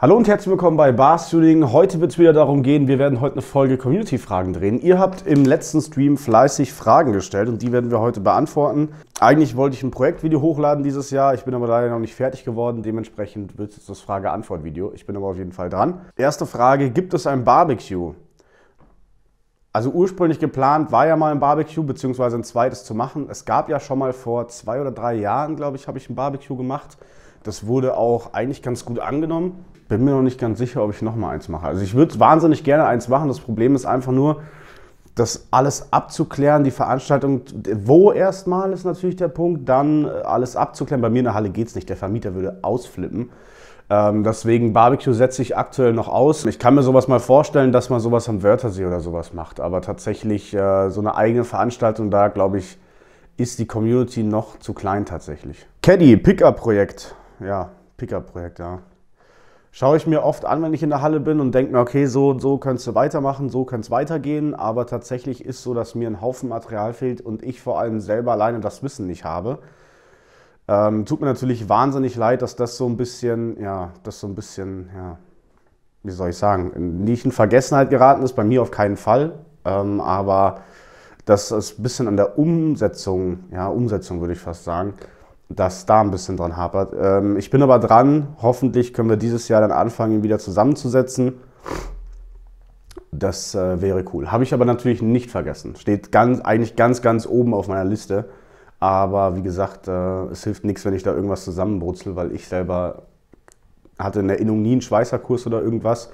Hallo und herzlich willkommen bei Bar Barstudiing. Heute wird es wieder darum gehen, wir werden heute eine Folge Community-Fragen drehen. Ihr habt im letzten Stream fleißig Fragen gestellt und die werden wir heute beantworten. Eigentlich wollte ich ein Projektvideo hochladen dieses Jahr, ich bin aber leider noch nicht fertig geworden. Dementsprechend wird es jetzt das Frage-Antwort-Video. Ich bin aber auf jeden Fall dran. Erste Frage, gibt es ein Barbecue? Also ursprünglich geplant war ja mal ein Barbecue, beziehungsweise ein zweites zu machen. Es gab ja schon mal vor zwei oder drei Jahren, glaube ich, habe ich ein Barbecue gemacht. Das wurde auch eigentlich ganz gut angenommen. Bin mir noch nicht ganz sicher, ob ich noch mal eins mache. Also ich würde wahnsinnig gerne eins machen. Das Problem ist einfach nur, das alles abzuklären, die Veranstaltung, wo erstmal ist natürlich der Punkt, dann äh, alles abzuklären. Bei mir in der Halle geht es nicht, der Vermieter würde ausflippen. Ähm, deswegen Barbecue setze ich aktuell noch aus. Ich kann mir sowas mal vorstellen, dass man sowas am Wörthersee oder sowas macht, aber tatsächlich äh, so eine eigene Veranstaltung da, glaube ich, ist die Community noch zu klein tatsächlich. Caddy, Pickup-Projekt ja, Pickup-Projekt, ja. Schaue ich mir oft an, wenn ich in der Halle bin und denke mir, okay, so und so könntest du weitermachen, so kann es weitergehen. Aber tatsächlich ist so, dass mir ein Haufen Material fehlt und ich vor allem selber alleine das Wissen nicht habe. Ähm, tut mir natürlich wahnsinnig leid, dass das so ein bisschen, ja, das so ein bisschen, ja, wie soll ich sagen, nicht in Vergessenheit geraten ist, bei mir auf keinen Fall. Ähm, aber das ist ein bisschen an der Umsetzung, ja, Umsetzung würde ich fast sagen, dass da ein bisschen dran hapert. Ähm, ich bin aber dran. Hoffentlich können wir dieses Jahr dann anfangen, ihn wieder zusammenzusetzen. Das äh, wäre cool. Habe ich aber natürlich nicht vergessen. Steht ganz, eigentlich ganz, ganz oben auf meiner Liste. Aber wie gesagt, äh, es hilft nichts, wenn ich da irgendwas zusammenbrutzel, weil ich selber hatte in Erinnerung nie einen Schweißerkurs oder irgendwas.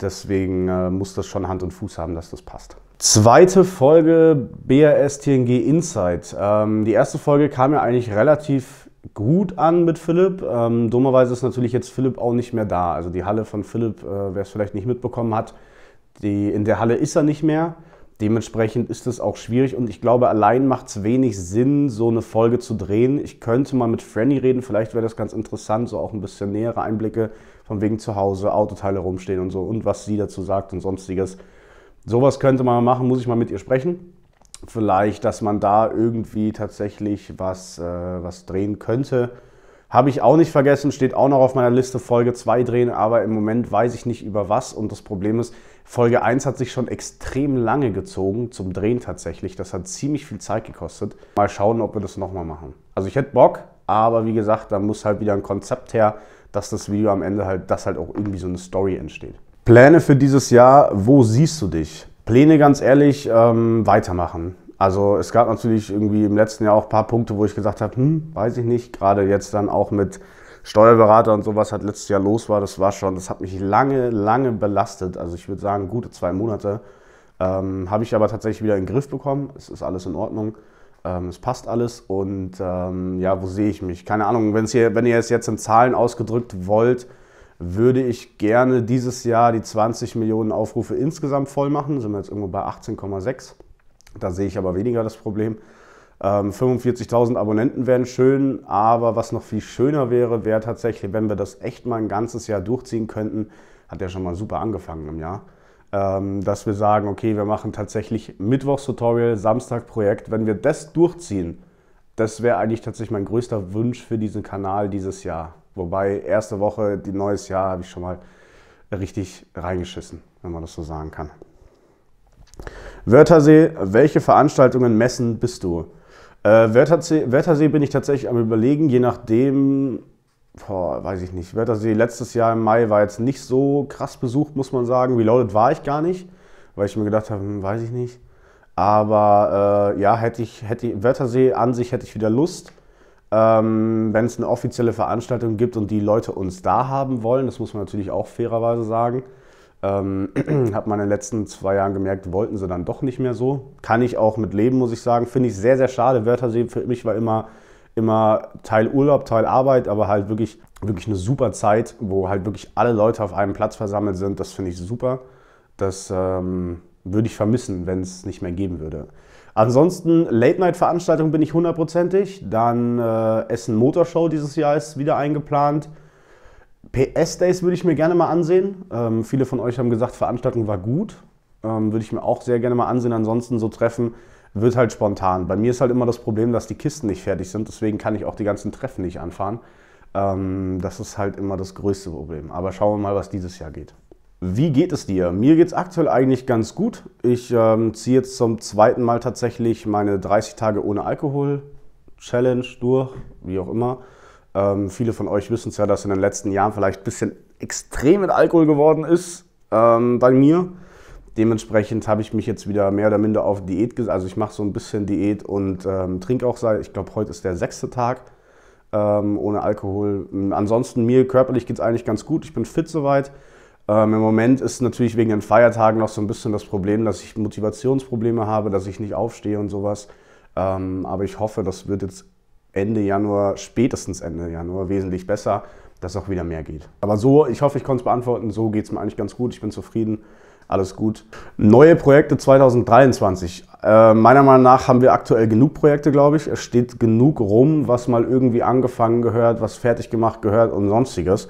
Deswegen äh, muss das schon Hand und Fuß haben, dass das passt. Zweite Folge BRS TNG Insight. Ähm, die erste Folge kam ja eigentlich relativ gut an mit Philipp. Ähm, dummerweise ist natürlich jetzt Philipp auch nicht mehr da. Also die Halle von Philipp, äh, wer es vielleicht nicht mitbekommen hat, die, in der Halle ist er nicht mehr. Dementsprechend ist es auch schwierig und ich glaube, allein macht es wenig Sinn, so eine Folge zu drehen. Ich könnte mal mit Franny reden, vielleicht wäre das ganz interessant, so auch ein bisschen nähere Einblicke von wegen zu Hause, Autoteile rumstehen und so und was sie dazu sagt und sonstiges. Sowas könnte man machen, muss ich mal mit ihr sprechen. Vielleicht, dass man da irgendwie tatsächlich was, äh, was drehen könnte. Habe ich auch nicht vergessen, steht auch noch auf meiner Liste Folge 2 drehen, aber im Moment weiß ich nicht über was und das Problem ist, Folge 1 hat sich schon extrem lange gezogen zum Drehen tatsächlich. Das hat ziemlich viel Zeit gekostet. Mal schauen, ob wir das nochmal machen. Also ich hätte Bock, aber wie gesagt, da muss halt wieder ein Konzept her, dass das Video am Ende halt, dass halt auch irgendwie so eine Story entsteht. Pläne für dieses Jahr, wo siehst du dich? Pläne ganz ehrlich, ähm, weitermachen. Also es gab natürlich irgendwie im letzten Jahr auch ein paar Punkte, wo ich gesagt habe, hm, weiß ich nicht, gerade jetzt dann auch mit Steuerberater und sowas halt letztes Jahr los war, das war schon, das hat mich lange, lange belastet. Also ich würde sagen, gute zwei Monate. Ähm, Habe ich aber tatsächlich wieder in den Griff bekommen. Es ist alles in Ordnung. Ähm, es passt alles und ähm, ja, wo sehe ich mich? Keine Ahnung, hier, wenn ihr es jetzt in Zahlen ausgedrückt wollt, würde ich gerne dieses Jahr die 20 Millionen Aufrufe insgesamt voll machen. Sind wir jetzt irgendwo bei 18,6. Da sehe ich aber weniger das Problem. Ähm, 45.000 Abonnenten wären schön, aber was noch viel schöner wäre, wäre tatsächlich, wenn wir das echt mal ein ganzes Jahr durchziehen könnten. Hat ja schon mal super angefangen im Jahr. Ähm, dass wir sagen, okay, wir machen tatsächlich Mittwochs-Tutorial, Samstag-Projekt. Wenn wir das durchziehen, das wäre eigentlich tatsächlich mein größter Wunsch für diesen Kanal dieses Jahr. Wobei erste Woche, die neues Jahr, habe ich schon mal richtig reingeschissen, wenn man das so sagen kann. Wörthersee, welche Veranstaltungen, Messen bist du? Äh, Wörthersee, Wörthersee bin ich tatsächlich am Überlegen, je nachdem, boah, weiß ich nicht. Wörthersee letztes Jahr im Mai war jetzt nicht so krass besucht, muss man sagen. Reloaded war ich gar nicht, weil ich mir gedacht habe, hm, weiß ich nicht. Aber äh, ja, hätte ich, hätte Wörthersee an sich hätte ich wieder Lust. Ähm, Wenn es eine offizielle Veranstaltung gibt und die Leute uns da haben wollen, das muss man natürlich auch fairerweise sagen, ähm, hat man in den letzten zwei Jahren gemerkt, wollten sie dann doch nicht mehr so. Kann ich auch mit leben, muss ich sagen. Finde ich sehr, sehr schade. Wörthersee für mich war immer, immer Teil Urlaub, Teil Arbeit, aber halt wirklich, wirklich eine super Zeit, wo halt wirklich alle Leute auf einem Platz versammelt sind. Das finde ich super. Das ähm, würde ich vermissen, wenn es nicht mehr geben würde. Ansonsten, late night veranstaltung bin ich hundertprozentig. Dann äh, Essen Motorshow dieses Jahr ist wieder eingeplant. PS-Days würde ich mir gerne mal ansehen. Ähm, viele von euch haben gesagt, Veranstaltung war gut. Ähm, würde ich mir auch sehr gerne mal ansehen. Ansonsten so Treffen wird halt spontan. Bei mir ist halt immer das Problem, dass die Kisten nicht fertig sind. Deswegen kann ich auch die ganzen Treffen nicht anfahren. Ähm, das ist halt immer das größte Problem. Aber schauen wir mal, was dieses Jahr geht. Wie geht es dir? Mir geht es aktuell eigentlich ganz gut. Ich ähm, ziehe jetzt zum zweiten Mal tatsächlich meine 30 Tage ohne Alkohol Challenge durch, wie auch immer. Ähm, viele von euch wissen es ja, dass in den letzten Jahren vielleicht ein bisschen extrem mit Alkohol geworden ist ähm, bei mir. Dementsprechend habe ich mich jetzt wieder mehr oder minder auf Diät gesetzt. Also ich mache so ein bisschen Diät und ähm, trinke auch seit, ich glaube, heute ist der sechste Tag ähm, ohne Alkohol. Ähm, ansonsten mir körperlich geht es eigentlich ganz gut. Ich bin fit soweit. Ähm, Im Moment ist natürlich wegen den Feiertagen noch so ein bisschen das Problem, dass ich Motivationsprobleme habe, dass ich nicht aufstehe und sowas. Ähm, aber ich hoffe, das wird jetzt Ende Januar, spätestens Ende Januar, wesentlich besser, dass auch wieder mehr geht. Aber so, ich hoffe, ich konnte es beantworten. So geht es mir eigentlich ganz gut. Ich bin zufrieden. Alles gut. Neue Projekte 2023. Äh, meiner Meinung nach haben wir aktuell genug Projekte, glaube ich. Es steht genug rum, was mal irgendwie angefangen gehört, was fertig gemacht gehört und sonstiges.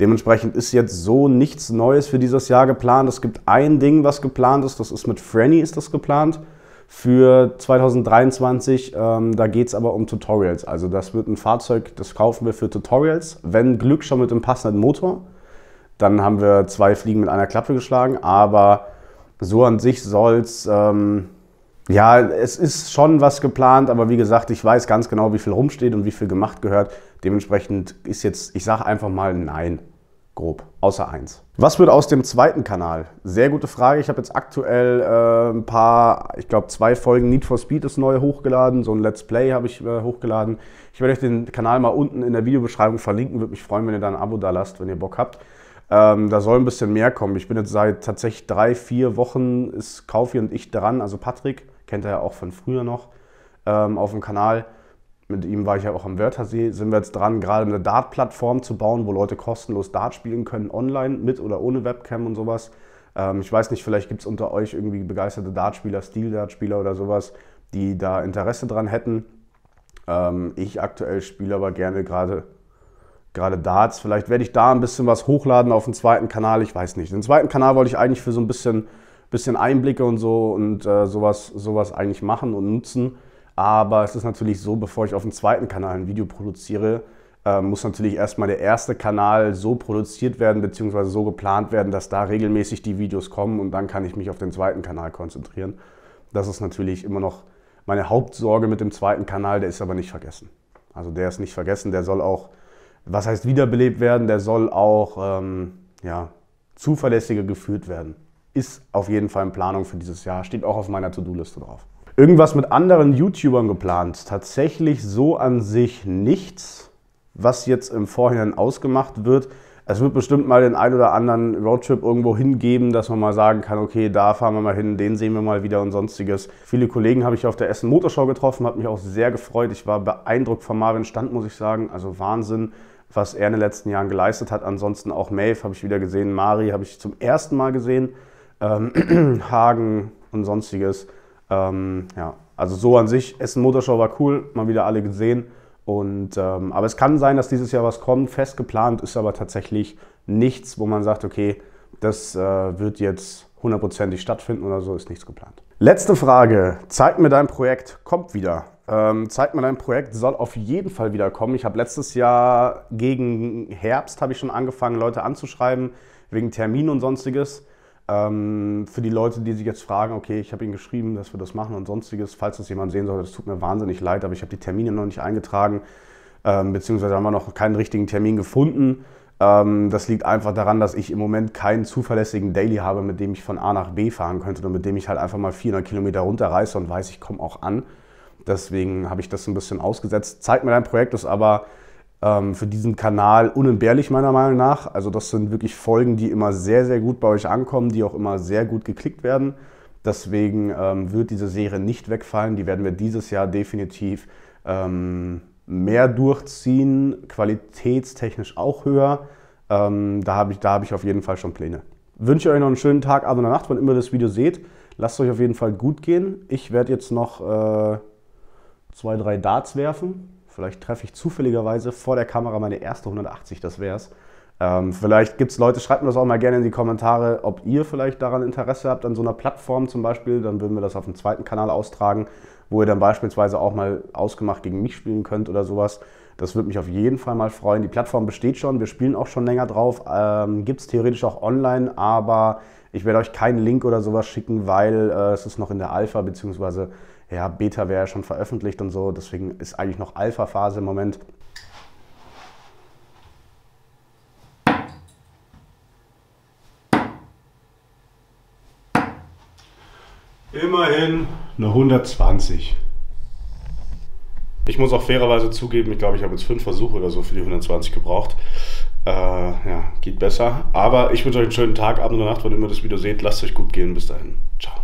Dementsprechend ist jetzt so nichts Neues für dieses Jahr geplant. Es gibt ein Ding, was geplant ist. Das ist mit Franny ist das geplant für 2023. Ähm, da geht es aber um Tutorials. Also das wird ein Fahrzeug, das kaufen wir für Tutorials. Wenn Glück schon mit einem passenden Motor, dann haben wir zwei Fliegen mit einer Klappe geschlagen. Aber so an sich soll es... Ähm, ja, es ist schon was geplant, aber wie gesagt, ich weiß ganz genau, wie viel rumsteht und wie viel gemacht gehört. Dementsprechend ist jetzt, ich sage einfach mal nein. Grob, außer eins. Was wird aus dem zweiten Kanal? Sehr gute Frage. Ich habe jetzt aktuell äh, ein paar, ich glaube zwei Folgen Need for Speed ist neu hochgeladen, so ein Let's Play habe ich äh, hochgeladen. Ich werde euch den Kanal mal unten in der Videobeschreibung verlinken. Würde mich freuen, wenn ihr da ein Abo da lasst, wenn ihr Bock habt. Ähm, da soll ein bisschen mehr kommen. Ich bin jetzt seit tatsächlich drei, vier Wochen ist Kaufi und ich dran, also Patrick, kennt er ja auch von früher noch, ähm, auf dem Kanal mit ihm war ich ja auch am Wörthersee, sind wir jetzt dran, gerade eine Dart-Plattform zu bauen, wo Leute kostenlos Dart spielen können, online, mit oder ohne Webcam und sowas. Ähm, ich weiß nicht, vielleicht gibt es unter euch irgendwie begeisterte Dartspieler, Stil-Dartspieler oder sowas, die da Interesse dran hätten. Ähm, ich aktuell spiele aber gerne gerade gerade Darts. Vielleicht werde ich da ein bisschen was hochladen auf den zweiten Kanal, ich weiß nicht. Den zweiten Kanal wollte ich eigentlich für so ein bisschen, bisschen Einblicke und so und äh, sowas, sowas eigentlich machen und nutzen. Aber es ist natürlich so, bevor ich auf dem zweiten Kanal ein Video produziere, äh, muss natürlich erstmal der erste Kanal so produziert werden bzw. so geplant werden, dass da regelmäßig die Videos kommen und dann kann ich mich auf den zweiten Kanal konzentrieren. Das ist natürlich immer noch meine Hauptsorge mit dem zweiten Kanal, der ist aber nicht vergessen. Also der ist nicht vergessen, der soll auch, was heißt wiederbelebt werden, der soll auch ähm, ja, zuverlässiger geführt werden. Ist auf jeden Fall in Planung für dieses Jahr, steht auch auf meiner To-Do-Liste drauf. Irgendwas mit anderen YouTubern geplant? Tatsächlich so an sich nichts, was jetzt im Vorhinein ausgemacht wird. Es wird bestimmt mal den einen oder anderen Roadtrip irgendwo hingeben, dass man mal sagen kann, okay, da fahren wir mal hin, den sehen wir mal wieder und sonstiges. Viele Kollegen habe ich auf der Essen Motorshow getroffen, hat mich auch sehr gefreut. Ich war beeindruckt von Marvin Stand, muss ich sagen. Also Wahnsinn, was er in den letzten Jahren geleistet hat. Ansonsten auch Maeve habe ich wieder gesehen, Mari habe ich zum ersten Mal gesehen, ähm, Hagen und sonstiges. Ähm, ja, also so an sich, Essen Motorshow war cool, mal wieder alle gesehen. Und, ähm, aber es kann sein, dass dieses Jahr was kommt. Fest geplant ist aber tatsächlich nichts, wo man sagt, okay, das äh, wird jetzt hundertprozentig stattfinden oder so, ist nichts geplant. Letzte Frage. Zeig mir dein Projekt, kommt wieder. Ähm, zeig mir dein Projekt, soll auf jeden Fall wieder kommen. Ich habe letztes Jahr gegen Herbst habe ich schon angefangen, Leute anzuschreiben wegen Termin und sonstiges. Ähm, für die Leute, die sich jetzt fragen, okay, ich habe Ihnen geschrieben, dass wir das machen und sonstiges, falls das jemand sehen sollte, das tut mir wahnsinnig leid, aber ich habe die Termine noch nicht eingetragen, ähm, beziehungsweise haben wir noch keinen richtigen Termin gefunden. Ähm, das liegt einfach daran, dass ich im Moment keinen zuverlässigen Daily habe, mit dem ich von A nach B fahren könnte und mit dem ich halt einfach mal 400 Kilometer runterreiße und weiß, ich komme auch an. Deswegen habe ich das ein bisschen ausgesetzt. Zeig mir dein Projekt ist aber ähm, für diesen Kanal unentbehrlich meiner Meinung nach. Also das sind wirklich Folgen, die immer sehr, sehr gut bei euch ankommen, die auch immer sehr gut geklickt werden. Deswegen ähm, wird diese Serie nicht wegfallen. Die werden wir dieses Jahr definitiv ähm, mehr durchziehen, qualitätstechnisch auch höher. Ähm, da habe ich, hab ich auf jeden Fall schon Pläne. Wünsche euch noch einen schönen Tag, Abend oder Nacht, wann immer ihr das Video seht. Lasst euch auf jeden Fall gut gehen. Ich werde jetzt noch äh, zwei, drei Darts werfen. Vielleicht treffe ich zufälligerweise vor der Kamera meine erste 180, das wär's. Ähm, vielleicht gibt es Leute, schreibt mir das auch mal gerne in die Kommentare, ob ihr vielleicht daran Interesse habt, an so einer Plattform zum Beispiel. Dann würden wir das auf dem zweiten Kanal austragen, wo ihr dann beispielsweise auch mal ausgemacht gegen mich spielen könnt oder sowas. Das würde mich auf jeden Fall mal freuen. Die Plattform besteht schon, wir spielen auch schon länger drauf. Ähm, Gibt es theoretisch auch online, aber ich werde euch keinen Link oder sowas schicken, weil äh, es ist noch in der Alpha, bzw ja, Beta wäre ja schon veröffentlicht und so, deswegen ist eigentlich noch Alpha-Phase im Moment. Immerhin eine 120. Ich muss auch fairerweise zugeben, ich glaube, ich habe jetzt fünf Versuche oder so für die 120 gebraucht. Äh, ja, geht besser. Aber ich wünsche euch einen schönen Tag, Abend oder Nacht, wann immer ihr das Video seht. Lasst euch gut gehen. Bis dahin. Ciao.